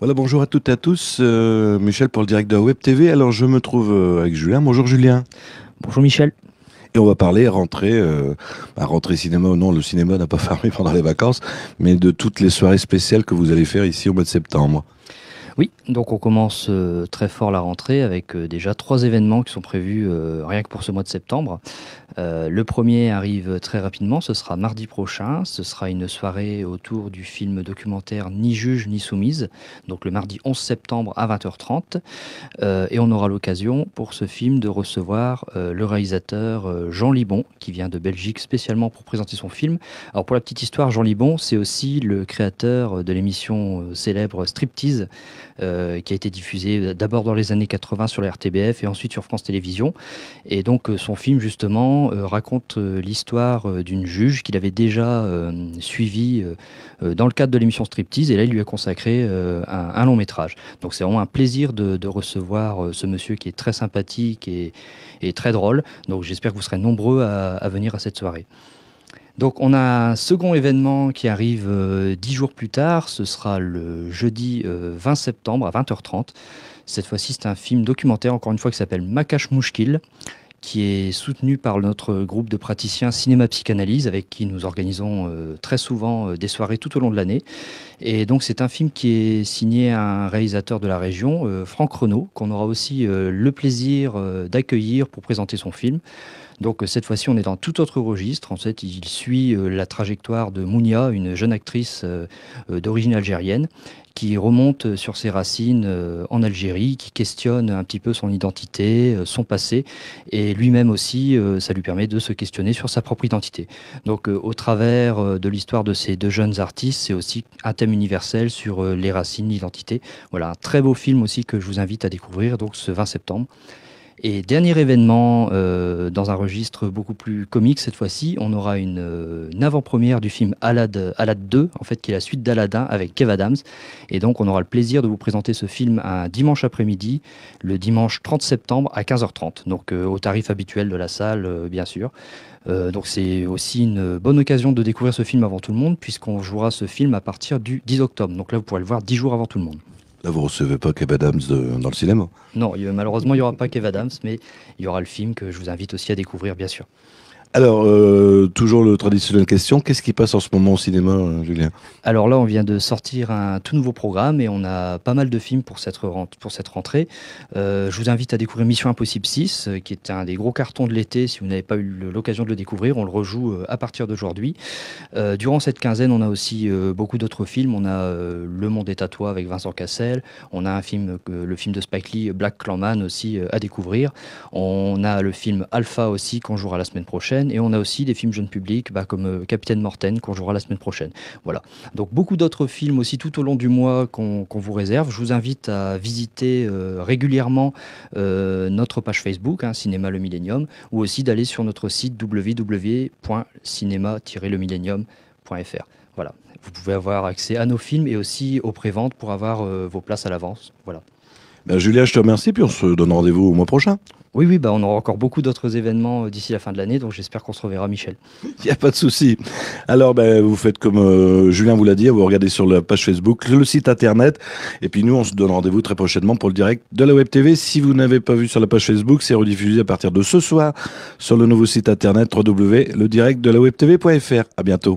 Voilà, bonjour à toutes et à tous. Euh, Michel pour le directeur Web TV. Alors, je me trouve euh, avec Julien. Bonjour Julien. Bonjour Michel. Et on va parler rentrée, à euh, bah, rentrée cinéma. ou Non, le cinéma n'a pas fermé pendant les vacances, mais de toutes les soirées spéciales que vous allez faire ici au mois de septembre. Oui, donc on commence euh, très fort la rentrée avec euh, déjà trois événements qui sont prévus euh, rien que pour ce mois de septembre. le premier arrive très rapidement, ce sera mardi prochain, ce sera une soirée autour du film documentaire Ni juge ni soumise, donc le mardi 11 septembre à 20h30. et on aura l'occasion pour ce film de recevoir le réalisateur Jean Libon qui vient de Belgique spécialement pour présenter son film. Alors pour la petite histoire, Jean Libon, c'est aussi le créateur de l'émission célèbre Striptease euh, qui a été diffusé d'abord dans les années 80 sur la RTBF et ensuite sur France Télévisions. Et donc euh, son film justement euh, raconte l'histoire d'une juge qu'il avait déjà suivie dans le cadre de l'émission Striptease et là il lui a consacré un, long métrage. Donc c'est vraiment un plaisir de, recevoir ce monsieur qui est très sympathique et, très drôle. Donc j'espère que vous serez nombreux à venir à cette soirée. Donc on a un second événement qui arrive euh, dix jours plus tard, ce sera le jeudi 20 euh, septembre à 20h30. Cette fois-ci c'est un film documentaire, encore une fois, qui s'appelle Makash Mouchkil, qui est soutenu par notre groupe de praticiens cinéma psychanalyse, avec qui nous organisons euh, très souvent des soirées tout au long de l'année. Et donc c'est un film qui est signé à un réalisateur de la région, Franck Renault, qu'on aura aussi le plaisir d'accueillir pour présenter son film. Donc euh, cette fois-ci, on est dans tout autre registre. En fait, il suit euh, la trajectoire de Mounia, une jeune actrice euh, d'origine algérienne, qui remonte sur ses racines en Algérie, qui questionne un petit peu son identité, son passé, et lui-même aussi, ça lui permet de se questionner sur sa propre identité. Donc au travers de l'histoire de ces deux jeunes artistes, c'est aussi un thème universel sur les racines, l'identité. Voilà, un très beau film aussi que je vous invite à découvrir, donc ce 20 septembre. Et dernier événement, euh, dans un registre beaucoup plus comique cette fois-ci, on aura une, euh, avant-première du film Alad, Alad 2, en fait, qui est la suite d'Aladin avec Kev Adams. Et donc, on aura le plaisir de vous présenter ce film un dimanche après-midi, le dimanche 30 septembre à 15h30. Donc, euh, au tarif habituel de la salle, bien sûr. donc, c'est aussi une bonne occasion de découvrir ce film avant tout le monde, puisqu'on jouera ce film à partir du 10 octobre. Donc là, vous pourrez le voir 10 jours avant tout le monde. Là, vous recevez pas Kev Adams euh, dans le cinéma Non, malheureusement, il n'y aura pas Kev Adams, mais il y aura le film que je vous invite aussi à découvrir, bien sûr. Alors, euh, toujours le traditionnel question, qu'est-ce qui passe en ce moment au cinéma, euh, Julien Alors là, on vient de sortir un tout nouveau programme et on a pas mal de films pour cette, pour cette rentrée. Euh, je vous invite à découvrir Mission Impossible 6, qui est un des gros cartons de l'été. Si vous n'avez pas eu l'occasion de le découvrir, on le rejoue à partir d'aujourd'hui. durant cette quinzaine, on a aussi beaucoup d'autres films. On a Le Monde est à toi avec Vincent Cassel. On a un film, le film de Spike Lee, Black Man, aussi, à découvrir. On a le film Alpha aussi, qu'on jouera la semaine prochaine. Et on a aussi des films jeunes publics bah, comme euh, Capitaine Morten qu'on jouera la semaine prochaine. Voilà. Donc beaucoup d'autres films aussi tout au long du mois qu'on vous réserve. Je vous invite à visiter euh, régulièrement euh, notre page Facebook, hein, Cinéma le Millennium, ou aussi d'aller sur notre site www.cinéma-lemillennium.fr. Voilà. Vous pouvez avoir accès à nos films et aussi aux préventes pour avoir vos places à l'avance. Voilà. Ben, je te remercie, puis on se donne rendez-vous au mois prochain. Oui, oui, bah on aura encore beaucoup d'autres événements euh, d'ici la fin de l'année, donc j'espère qu'on se reverra, Michel. Il n'y a pas de souci. Alors, ben, vous faites comme euh, Julien vous l'a dit, hein, vous regardez sur la page Facebook, le site internet, et puis nous, on se donne rendez-vous très prochainement pour le direct de la Web TV. Si vous n'avez pas vu sur la page Facebook, c'est rediffusé à partir de ce soir sur le nouveau site internet www.ledirectdelawebtv.fr. À bientôt.